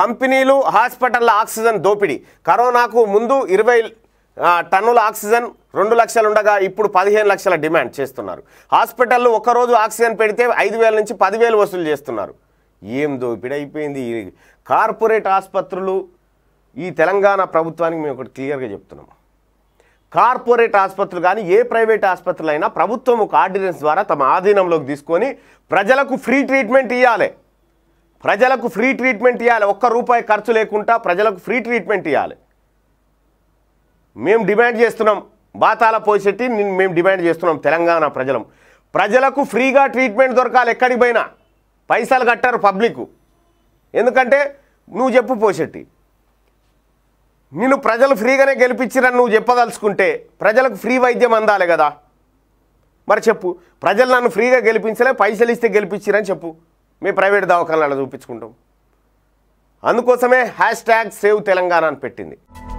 కంపెనీలు హాస్పిటల్ల ఆక్సిజన్ దోపిడీ కరోనాకు ముందు ఇరవై టన్నుల ఆక్సిజన్ రెండు లక్షలు ఉండగా ఇప్పుడు పదిహేను లక్షల డిమాండ్ చేస్తున్నారు హాస్పిటల్లు ఒక్కరోజు ఆక్సిజన్ పెడితే ఐదు వేల నుంచి పదివేలు వసూలు చేస్తున్నారు ఏం దోపిడీ అయిపోయింది కార్పొరేట్ ఆసుపత్రులు ఈ తెలంగాణ ప్రభుత్వానికి మేము ఒకటి క్లియర్గా చెప్తున్నాం కార్పొరేట్ ఆసుపత్రులు కానీ ఏ ప్రైవేట్ ఆసుపత్రులైనా ప్రభుత్వం ఒక ఆర్డినెన్స్ ద్వారా తమ ఆధీనంలోకి తీసుకొని ప్రజలకు ఫ్రీ ట్రీట్మెంట్ ఇవ్వాలి ప్రజలకు ఫ్రీ ట్రీట్మెంట్ ఇవ్వాలి ఒక్క రూపాయి ఖర్చు లేకుండా ప్రజలకు ఫ్రీ ట్రీట్మెంట్ ఇవ్వాలి మేము డిమాండ్ చేస్తున్నాం బాతాల పోయిశెట్టి మేము డిమాండ్ చేస్తున్నాం తెలంగాణ ప్రజలం ప్రజలకు ఫ్రీగా ట్రీట్మెంట్ దొరకాలి ఎక్కడికి పోయినా పైసలు కట్టారు పబ్లిక్ ఎందుకంటే నువ్వు చెప్పు పోసెట్టి నిన్ను ప్రజలు ఫ్రీగానే గెలిపించిరని నువ్వు చెప్పదలుచుకుంటే ప్రజలకు ఫ్రీ వైద్యం అందాలి కదా మరి చెప్పు ప్రజలు నన్ను ఫ్రీగా గెలిపించలే పైసలు ఇస్తే గెలిపించిరని చెప్పు మీ ప్రైవేట్ దవాఖానాలు చూపించుకుంటాం అందుకోసమే హ్యాష్ ట్యాగ్ సేవ్ తెలంగాణ అని పెట్టింది